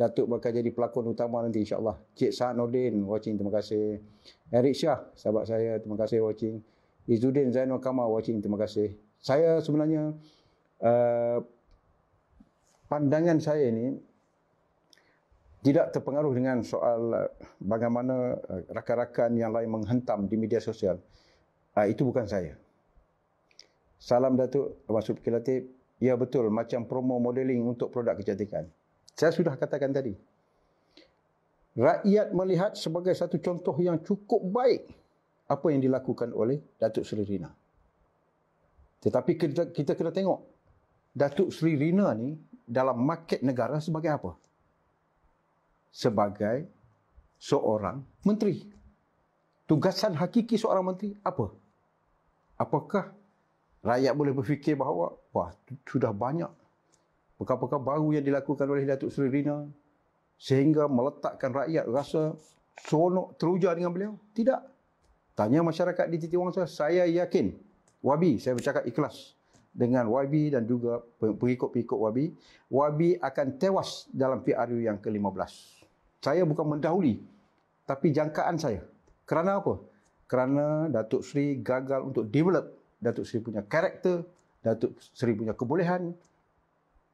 Datuk bakal jadi pelakon utama nanti insyaAllah. Cik Sa'ad Nordin watching, terima kasih. Eric Shah, sahabat saya, terima kasih watching. Izzuddin Zainal Kamal watching, terima kasih. Saya sebenarnya, uh, pandangan saya ini tidak terpengaruh dengan soal eh, bagaimana eh, rakan-rakan yang lain menghentam di media sosial. Uh, itu bukan saya. Salam Datuk, maksud Pekil Ya betul, macam promo modeling untuk produk kecantikan. Saya sudah katakan tadi. Rakyat melihat sebagai satu contoh yang cukup baik apa yang dilakukan oleh Datuk Seri Rina. Tetapi kita, kita kena tengok Datuk Seri Rina ni dalam market negara sebagai apa? Sebagai seorang menteri. Tugasan hakiki seorang menteri apa? Apakah rakyat boleh berfikir bahawa wah sudah banyak perkara-perkara baru yang dilakukan oleh Datuk Seri Rina sehingga meletakkan rakyat rasa sonok teruja dengan beliau? Tidak. Tanya masyarakat di titik wangsa, saya yakin Wabi, saya bercakap ikhlas dengan Wabi dan juga pengikut-pengikut Wabi, Wabi akan tewas dalam PRU yang ke-15. Saya bukan mendahului, tapi jangkaan saya. Kerana apa? Kerana Datuk Seri gagal untuk develop Datuk Seri punya karakter, Datuk Seri punya kebolehan,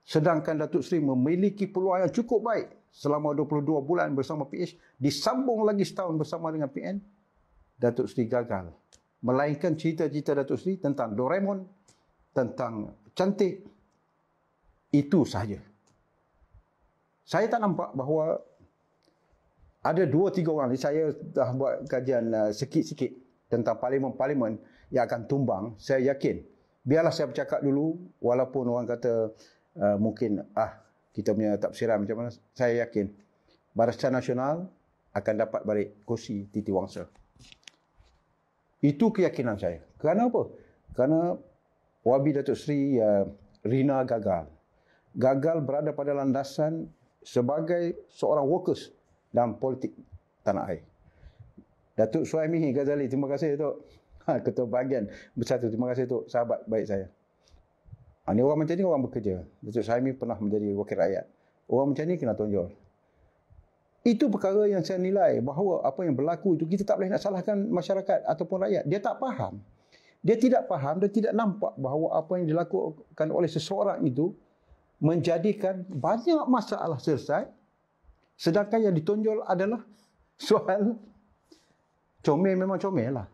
Sedangkan Datuk Seri memiliki peluang yang cukup baik selama 22 bulan bersama PH, disambung lagi setahun bersama dengan PN, Datuk Seri gagal. Melainkan cerita-cerita Datuk Seri tentang Doraemon, tentang cantik, itu sahaja. Saya tak nampak bahawa ada dua tiga orang ni saya dah buat kajian uh, sikit-sikit tentang parlimen-parlimen yang akan tumbang, saya yakin. Biarlah saya bercakap dulu walaupun orang kata Eh, mungkin ah kita punya tafsiran macam mana saya yakin Barisan Nasional akan dapat balik kursi Titi Wangsa. Itu keyakinan saya. Kerana apa? Kerana Wabi Datuk Seri uh, Rina gagal. Gagal berada pada landasan sebagai seorang workers dalam politik tanah air. Datuk Suhaimi Ghazali, terima kasih Datuk. Ha, Ketua bahagian bersatu. Terima kasih Datuk, sahabat baik saya. Ha, ni orang macam ni orang bekerja. Datuk Saimi pernah menjadi wakil rakyat. Orang macam ni kena tonjol. Itu perkara yang saya nilai bahawa apa yang berlaku itu kita tak boleh nak salahkan masyarakat ataupun rakyat. Dia tak faham. Dia tidak faham dan tidak nampak bahawa apa yang dilakukan oleh seseorang itu menjadikan banyak masalah selesai sedangkan yang ditonjol adalah soal comel memang comel lah.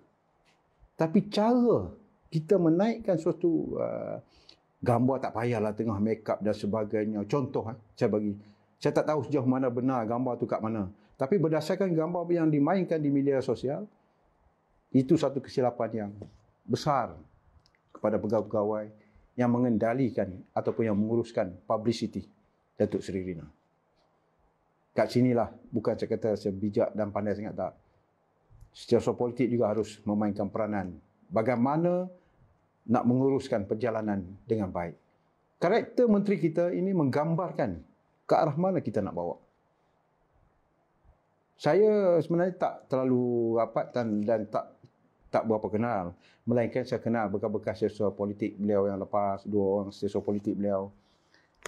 Tapi cara kita menaikkan suatu uh, gambar tak payahlah tengah makeup dan sebagainya. Contoh eh, saya bagi. Saya tak tahu sejauh mana benar gambar tu kat mana. Tapi berdasarkan gambar yang dimainkan di media sosial, itu satu kesilapan yang besar kepada pegawai-pegawai yang mengendalikan ataupun yang menguruskan publicity Datuk Seri Rina. Kat sinilah, bukan saya kata saya bijak dan pandai sangat tak. Setiap politik juga harus memainkan peranan. Bagaimana nak menguruskan perjalanan dengan baik. Karakter menteri kita ini menggambarkan ke arah mana kita nak bawa. Saya sebenarnya tak terlalu rapat dan, dan tak tak berapa kenal. Melainkan saya kenal bekas-bekas siswa politik beliau yang lepas, dua orang siswa politik beliau.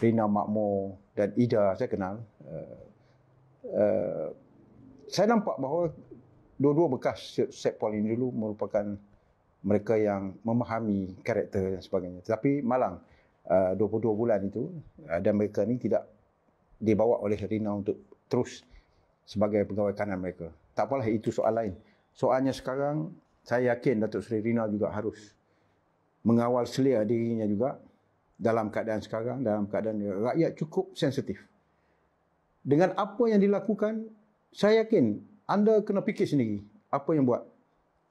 Rina Makmo dan Ida saya kenal. Uh, uh, saya nampak bahawa dua-dua bekas set poli ini dulu merupakan mereka yang memahami karakter dan sebagainya. Tetapi malang 22 uh, bulan itu uh, dan mereka ini tidak dibawa oleh Rina untuk terus sebagai pegawai kanan mereka. Tak apalah itu soal lain. Soalnya sekarang saya yakin Datuk Seri Rina juga harus mengawal selia dirinya juga dalam keadaan sekarang, dalam keadaan rakyat cukup sensitif. Dengan apa yang dilakukan, saya yakin anda kena fikir sendiri apa yang buat.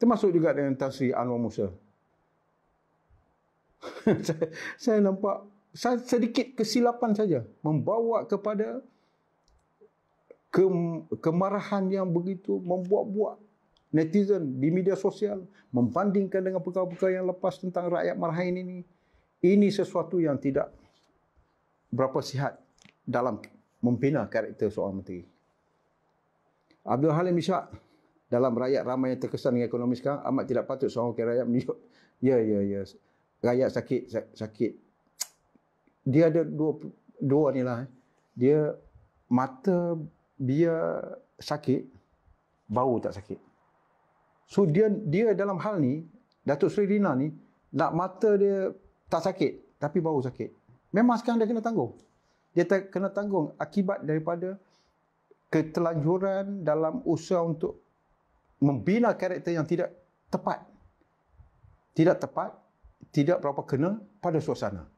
Termasuk juga dengan tafsir Anwar Musa. saya, saya nampak sedikit kesilapan saja membawa kepada kem, kemarahan yang begitu membuat-buat netizen di media sosial membandingkan dengan perkara-perkara yang lepas tentang rakyat marhain ini. Ini sesuatu yang tidak berapa sihat dalam membina karakter seorang menteri. Abdul Halim Ishak, dalam rakyat ramai yang terkesan dengan ekonomi sekarang amat tidak patut seorang wakil rakyat menyebut ya ya ya rakyat sakit sakit dia ada dua dua ni lah eh. dia mata dia sakit bau tak sakit so dia dia dalam hal ni Datuk Sri Rina ni nak mata dia tak sakit tapi bau sakit memang sekarang dia kena tanggung dia kena tanggung akibat daripada ketelanjuran dalam usaha untuk membina karakter yang tidak tepat. Tidak tepat, tidak berapa kena pada suasana.